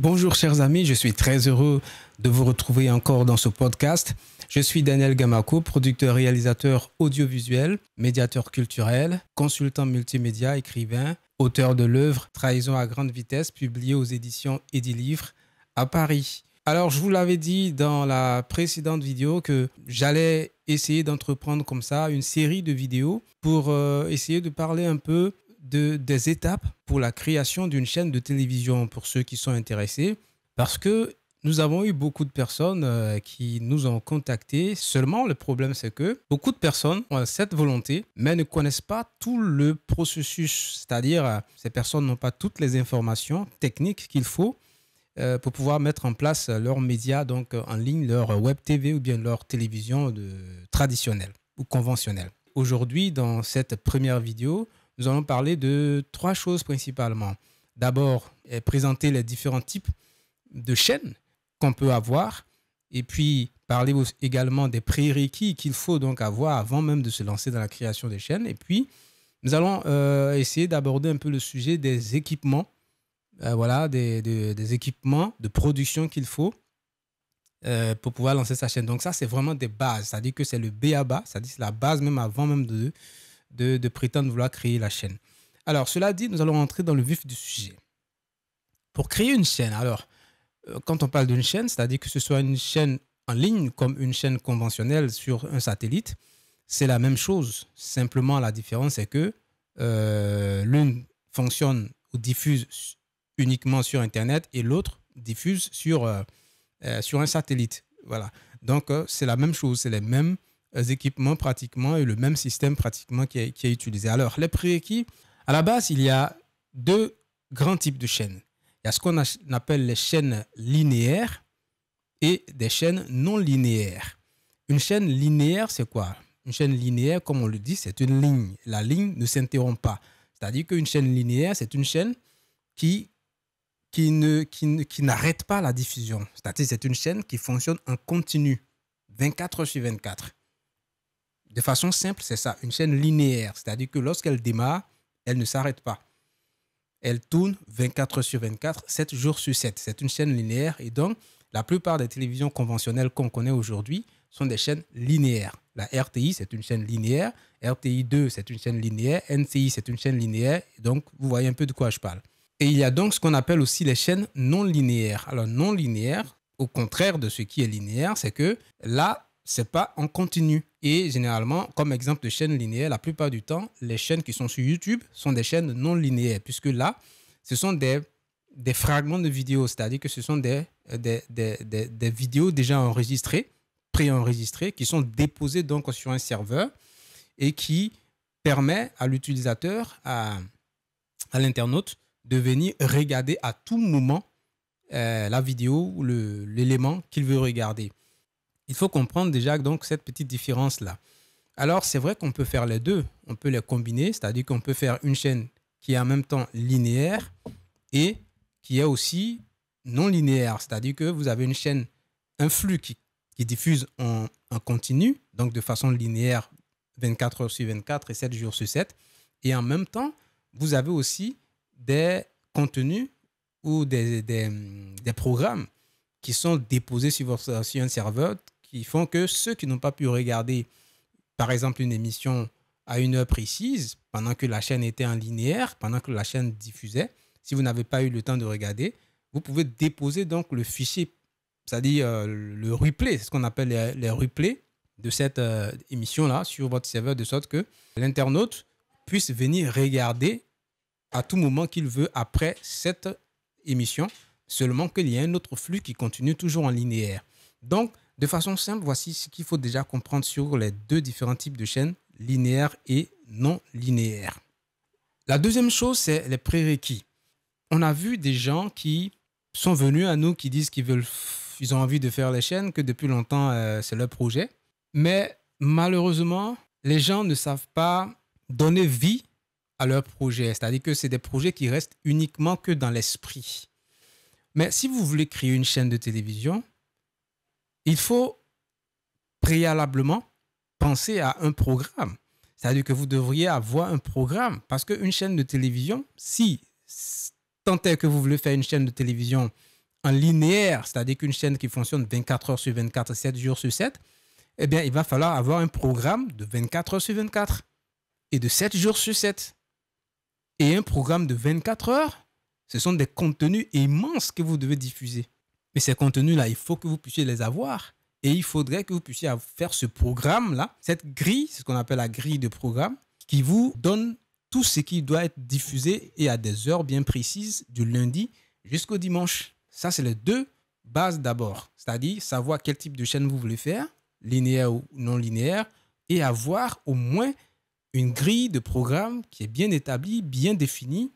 Bonjour chers amis, je suis très heureux de vous retrouver encore dans ce podcast. Je suis Daniel Gamako, producteur, réalisateur audiovisuel, médiateur culturel, consultant multimédia, écrivain, auteur de l'œuvre Trahison à grande vitesse, publiée aux éditions Edilivre à Paris. Alors, je vous l'avais dit dans la précédente vidéo que j'allais essayer d'entreprendre comme ça une série de vidéos pour euh, essayer de parler un peu des étapes pour la création d'une chaîne de télévision pour ceux qui sont intéressés, parce que nous avons eu beaucoup de personnes euh, qui nous ont contactés. Seulement, le problème, c'est que beaucoup de personnes ont cette volonté, mais ne connaissent pas tout le processus. C'est-à-dire, euh, ces personnes n'ont pas toutes les informations techniques qu'il faut euh, pour pouvoir mettre en place leurs médias, donc en ligne, leur web TV ou bien leur télévision de, traditionnelle ou conventionnelle. Aujourd'hui, dans cette première vidéo, nous allons parler de trois choses principalement. D'abord, eh, présenter les différents types de chaînes qu'on peut avoir et puis parler également des prérequis qu'il faut donc avoir avant même de se lancer dans la création des chaînes. Et puis, nous allons euh, essayer d'aborder un peu le sujet des équipements, euh, voilà, des, équipements de production qu'il faut euh, pour pouvoir lancer sa chaîne. Donc ça, c'est vraiment des bases, c'est-à-dire que c'est le B à bas, c'est-à-dire la base même avant même de, de, prétendre vouloir créer la chaîne. Alors, cela dit, nous allons entrer dans le vif du sujet. Pour créer une chaîne, alors, euh, quand on parle d'une chaîne, c'est-à-dire que ce soit une chaîne en ligne comme une chaîne conventionnelle sur un satellite, c'est la même chose. Simplement, la différence, c'est que euh, l'une fonctionne ou diffuse uniquement sur Internet et l'autre diffuse sur, euh, sur un satellite. Voilà. Donc, c'est la même chose, c'est les mêmes euh, équipements pratiquement et le même système pratiquement qui est, utilisé. Alors, les prérequis, à la base, il y a deux grands types de chaînes. Il y a ce qu'on appelle les chaînes linéaires et des chaînes non linéaires. Une chaîne linéaire, c'est quoi Une chaîne linéaire, comme on le dit, c'est une ligne. La ligne ne s'interrompt pas. C'est-à-dire qu'une chaîne linéaire, c'est une chaîne qui, qui, ne, qui, n'arrête pas la diffusion. C'est-à-dire c'est une chaîne qui fonctionne en continu, 24 sur 24. De façon simple, c'est ça, une chaîne linéaire, c'est-à-dire que lorsqu'elle démarre, elle ne s'arrête pas. Elle tourne 24 sur 24, 7 jours sur 7. C'est une chaîne linéaire et donc la plupart des télévisions conventionnelles qu'on connaît aujourd'hui sont des chaînes linéaires. La RTI, c'est une chaîne linéaire. RTI 2, c'est une chaîne linéaire. NCI, c'est une chaîne linéaire. Donc, vous voyez un peu de quoi je parle. Et il y a donc ce qu'on appelle aussi les chaînes non linéaires. Alors, non linéaire, au contraire de ce qui est linéaire, c'est que là, c'est pas en continu. Et généralement, comme exemple de chaîne linéaire, la plupart du temps, les chaînes qui sont sur YouTube sont des chaînes non linéaires, puisque là, ce sont des, fragments de vidéos, c'est-à-dire que ce sont des, vidéos déjà enregistrées, préenregistrées, qui sont déposées donc sur un serveur et qui permet à l'utilisateur, à, l'internaute, de venir regarder à tout moment euh, la vidéo ou l'élément qu'il veut regarder. Il faut comprendre déjà donc cette petite différence-là. Alors c'est vrai qu'on peut faire les deux, on peut les combiner, c'est-à-dire qu'on peut faire une chaîne qui est en même temps linéaire et qui est aussi non linéaire, c'est-à-dire que vous avez une chaîne, un flux qui, diffuse en, continu, donc de façon linéaire 24 heures sur 24 et 7 jours sur 7, et en même temps, vous avez aussi des contenus ou des, programmes qui sont déposés sur, votre, sur un serveur qui font que ceux qui n'ont pas pu regarder, par exemple, une émission à une heure précise, pendant que la chaîne était en linéaire, pendant que la chaîne diffusait, si vous n'avez pas eu le temps de regarder, vous pouvez déposer donc le fichier, c'est-à-dire euh, le replay, c'est ce qu'on appelle les, replays de cette euh, émission-là sur votre serveur, de sorte que l'internaute puisse venir regarder à tout moment qu'il veut après cette émission, seulement qu'il y a un autre flux qui continue toujours en linéaire. Donc, de façon simple, voici ce qu'il faut déjà comprendre sur les deux différents types de chaînes, linéaires et non linéaires. La deuxième chose, c'est les prérequis. On a vu des gens qui sont venus à nous qui disent qu'ils veulent, ils ont envie de faire les chaînes, que depuis longtemps euh, c'est leur projet. Mais malheureusement, les gens ne savent pas donner vie à leur projet. C'est-à-dire que c'est des projets qui restent uniquement que dans l'esprit. Mais si vous voulez créer une chaîne de télévision, il faut préalablement penser à un programme. C'est-à-dire que vous devriez avoir un programme parce qu'une chaîne de télévision, si tant est que vous voulez faire une chaîne de télévision en linéaire, c'est-à-dire qu'une chaîne qui fonctionne 24 heures sur 24, 7 jours sur 7, eh bien, il va falloir avoir un programme de 24 heures sur 24 et de 7 jours sur 7. Et un programme de 24 heures, ce sont des contenus immenses que vous devez diffuser. Mais ces contenus-là, il faut que vous puissiez les avoir. Et il faudrait que vous puissiez faire ce programme-là, cette grille, ce qu'on appelle la grille de programme, qui vous donne tout ce qui doit être diffusé et à des heures bien précises, du lundi jusqu'au dimanche. Ça, c'est les deux bases d'abord. C'est-à-dire savoir quel type de chaîne vous voulez faire, linéaire ou non linéaire, et avoir au moins une grille de programme qui est bien établie, bien définie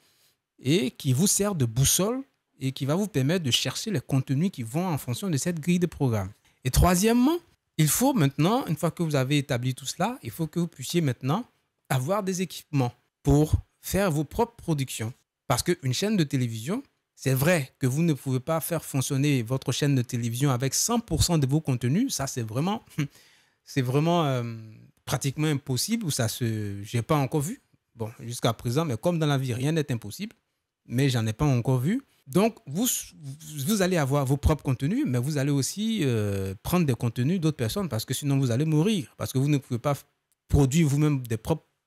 et qui vous sert de boussole et qui va vous permettre de chercher les contenus qui vont en fonction de cette grille de programme. Et troisièmement, il faut maintenant, une fois que vous avez établi tout cela, il faut que vous puissiez maintenant avoir des équipements pour faire vos propres productions. Parce qu'une chaîne de télévision, c'est vrai que vous ne pouvez pas faire fonctionner votre chaîne de télévision avec 100% de vos contenus. Ça, c'est vraiment, c'est vraiment euh, pratiquement impossible. Ou ça se, j'ai pas encore vu. Bon, jusqu'à présent, mais comme dans la vie, rien n'est impossible. Mais j'en ai pas encore vu. Donc, vous, allez avoir vos propres contenus, mais vous allez aussi euh, prendre des contenus d'autres personnes parce que sinon vous allez mourir, parce que vous ne pouvez pas produire vous-même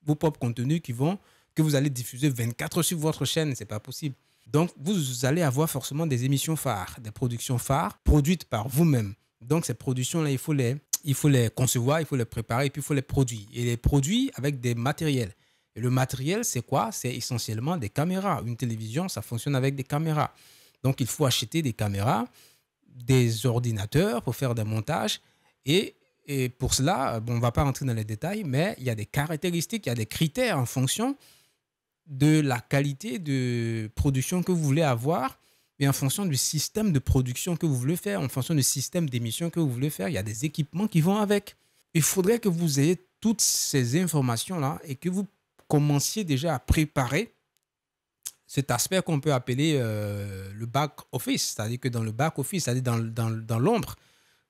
vos propres contenus qui vont, que vous allez diffuser 24 sur votre chaîne. Ce n'est pas possible. Donc, vous allez avoir forcément des émissions phares, des productions phares produites par vous-même. Donc, ces productions-là, il il faut les concevoir, il faut les préparer, et puis il faut les produire. Et les produire avec des matériels le matériel, c'est quoi C'est essentiellement des caméras. Une télévision, ça fonctionne avec des caméras. Donc il faut acheter des caméras, des ordinateurs pour faire des montages. Et, pour cela, on ne va pas rentrer dans les détails, mais il y a des caractéristiques, il y a des critères en fonction de la qualité de production que vous voulez avoir, et en fonction du système de production que vous voulez faire, en fonction du système d'émission que vous voulez faire, il y a des équipements qui vont avec. Il faudrait que vous ayez toutes ces informations-là et que vous commenciez déjà à préparer cet aspect qu'on peut appeler euh, le back office, c'est-à-dire que dans le back office, c'est-à-dire dans, dans, dans l'ombre,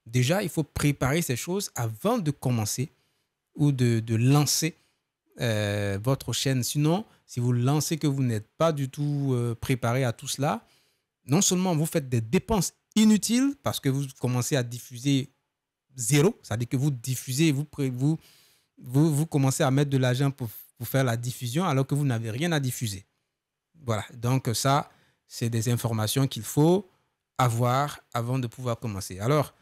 déjà, il faut préparer ces choses avant de commencer ou de, de lancer euh, votre chaîne. Sinon, si vous lancez que vous n'êtes pas du tout euh, préparé à tout cela, non seulement vous faites des dépenses inutiles parce que vous commencez à diffuser zéro, c'est-à-dire que vous diffusez, vous, vous, vous commencez à mettre de l'argent pour pour faire la diffusion alors que vous n'avez rien à diffuser. Voilà, donc ça, c'est des informations qu'il faut avoir avant de pouvoir commencer. Alors,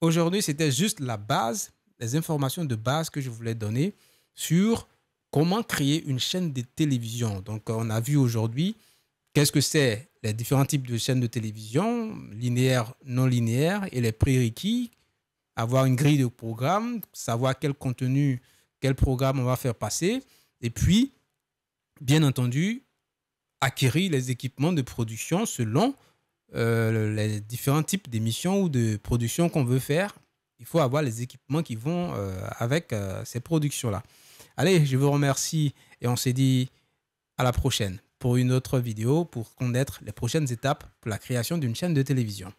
aujourd'hui, c'était juste la base, les informations de base que je voulais donner sur comment créer une chaîne de télévision. Donc, on a vu aujourd'hui qu'est-ce que c'est les différents types de chaînes de télévision, linéaires, non linéaires, et les prérequis, avoir une grille de programme, savoir quel contenu, quel programme on va faire passer. Et puis, bien entendu, acquérir les équipements de production selon euh, les différents types d'émissions ou de productions qu'on veut faire. Il faut avoir les équipements qui vont euh, avec euh, ces productions-là. Allez, je vous remercie et on se dit à la prochaine pour une autre vidéo pour connaître les prochaines étapes pour la création d'une chaîne de télévision.